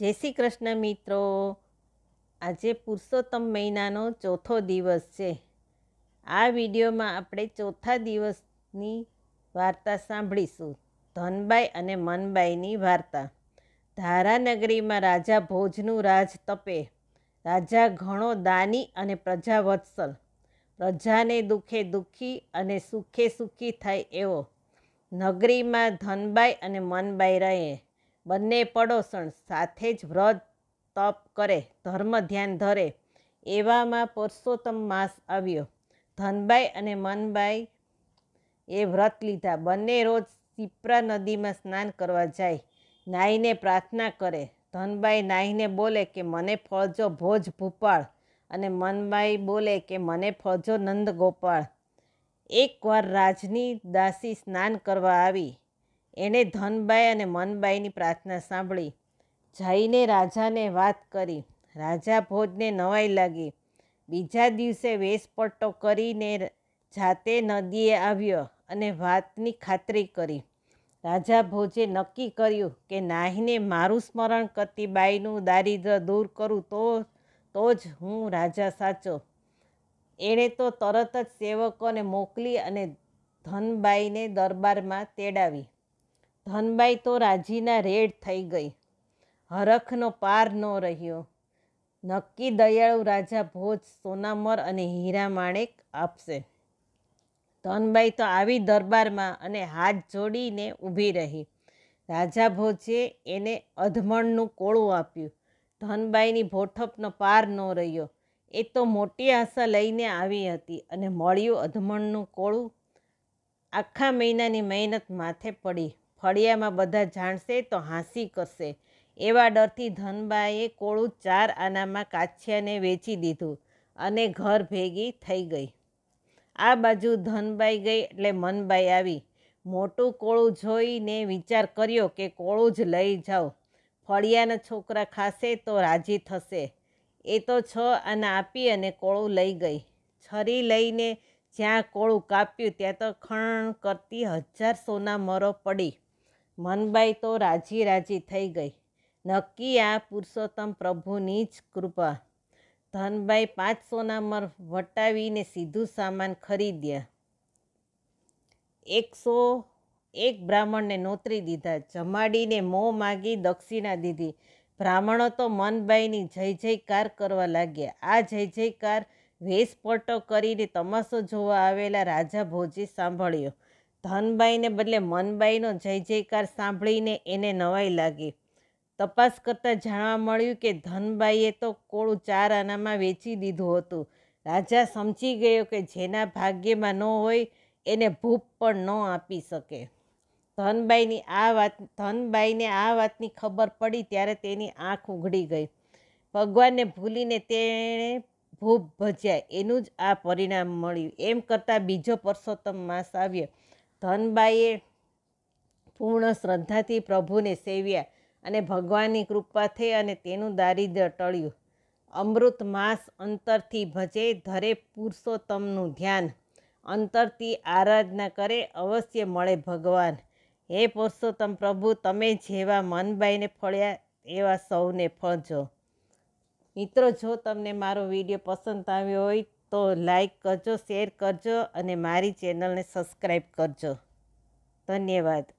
જય શ્રી કૃષ્ણ મિત્રો આજે પુરુષોત્તમ મહિનાનો ચોથો દિવસ છે આ વિડીયોમાં આપણે ચોથા દિવસની વાર્તા સાંભળીશું ધનબાઈ અને મનબાઈની વાર્તા ધારાનગરીમાં રાજા ભોજનું રાજ તપે રાજા ઘણો દાની અને પ્રજા વત્સલ પ્રજાને દુઃખે દુઃખી અને સુખે સુખી થાય એવો નગરીમાં ધનબાઈ અને મનબાઈ રહે બંને પડોસણ સાથે જ વ્રત તપ કરે ધર્મ ધ્યાન ધરે એવામાં પુરુષોત્તમ માસ આવ્યો ધનબાઈ અને મનબાઈ એ વ્રત લીધા બંને રોજ સિપ્રા નદીમાં સ્નાન કરવા જાય નાહીને પ્રાર્થના કરે ધનબાઈ નાહીને બોલે કે મને ફળજો ભોજ ભૂપાળ અને મનબાઈ બોલે કે મને ફળજો નંદ ગોપાળ એકવાર રાજની દાસી સ્નાન કરવા આવી એણે ધનબાઈ અને મનબાઈની પ્રાર્થના સાંભળી જઈને રાજાને વાત કરી રાજા ભોજને નવાઈ લાગી બીજા દિવસે વેશપટ્ટો કરીને જાતે નદીએ આવ્યો અને વાતની ખાતરી કરી રાજા ભોજે નક્કી કર્યું કે નાહીને મારું સ્મરણ કરતી બાઈનું દારિદ્ર દૂર કરું તો તો જ હું રાજા સાચો એણે તો તરત જ સેવકોને મોકલી અને ધનબાઈને દરબારમાં તેડાવી ધનબાઈ તો રાજીના રેડ થઈ ગઈ હરખનો પાર ન રહ્યો નક્કી દયાળુ રાજા ભોજ સોનામર અને હીરા માણેક આપશે ધનબાઈ તો આવી દરબારમાં અને હાથ જોડીને ઊભી રહી રાજા ભોજે એને અધમણનું કોળું આપ્યું ધનબાઈની ભોઠપનો પાર ન રહ્યો એ તો મોટી આશા લઈને આવી હતી અને મળ્યું અધમણનું કોળું આખા મહિનાની મહેનત માથે પડી ફળિયામાં બધા જાણશે તો હાંસી કરશે એવા ડરથી ધનબાએ કોળું ચાર આનામાં કાછિયાને વેચી દીધું અને ઘર ભેગી થઈ ગઈ આ બાજુ ધનબાઈ ગઈ એટલે મનબાઈ આવી મોટું કોળું જોઈને વિચાર કર્યો કે કોળું જ લઈ જાઉં ફળિયાના છોકરા ખાશે તો રાજી થશે એ તો છ આના આપી અને કોળું લઈ ગઈ છરી લઈને જ્યાં કોળું કાપ્યું ત્યાં તો ખણ કરતી હજાર સોના મરો પડી મનબાઈ તો રાજી રાજી થઈ ગઈ નક્કી આ પુરુષોત્તમ પ્રભુની જ કૃપા ધનબાઈ પાંચ સોનામાં વટાવીને સીધું સામાન ખરીદ્યા એકસો એક બ્રાહ્મણને નોતરી દીધા જમાડીને મો માગી દક્ષિણા દીધી બ્રાહ્મણો તો મનબાઈની જય જયકાર કરવા લાગ્યા આ જય જયકાર વેશપટો કરીને તમાશો જોવા આવેલા રાજા ભોજી સાંભળ્યો ધનબાઈને બદલે મનબાઈનો જય જયકાર સાંભળીને એને નવાઈ લાગી તપાસ કરતાં જાણવા મળ્યું કે ધનબાઈએ તો કોળું ચાર આનામાં વેચી દીધું હતું રાજા સમજી ગયો કે જેના ભાગ્યમાં ન હોય એને ભૂપ પણ ન આપી શકે ધનબાઈની આ વાત ધનબાઈને આ વાતની ખબર પડી ત્યારે તેની આંખ ઉઘડી ગઈ ભગવાનને ભૂલીને તેણે ભૂપ ભજ્યા એનું જ આ પરિણામ મળ્યું એમ કરતાં બીજો પરસોત્તમ માસ આવ્યો ધનબાઈએ પૂર્ણ શ્રદ્ધાથી પ્રભુને સેવ્યા અને ભગવાનની કૃપા થઈ અને તેનું દારિદ્ર્ય ટળ્યું અમૃત માસ અંતરથી ભજે ધરે પુરુષોત્તમનું ધ્યાન અંતરથી આરાધના કરે અવશ્ય મળે ભગવાન હે પુરુષોત્તમ પ્રભુ તમે જેવા મનબાઈને ફળ્યા એવા સૌને ફળજો મિત્રો જો તમને મારો વિડીયો પસંદ આવ્યો હોય તો લાઈક કરજો શેર કરજો અને મારી ચેનલને સબસ્ક્રાઈબ કરજો ધન્યવાદ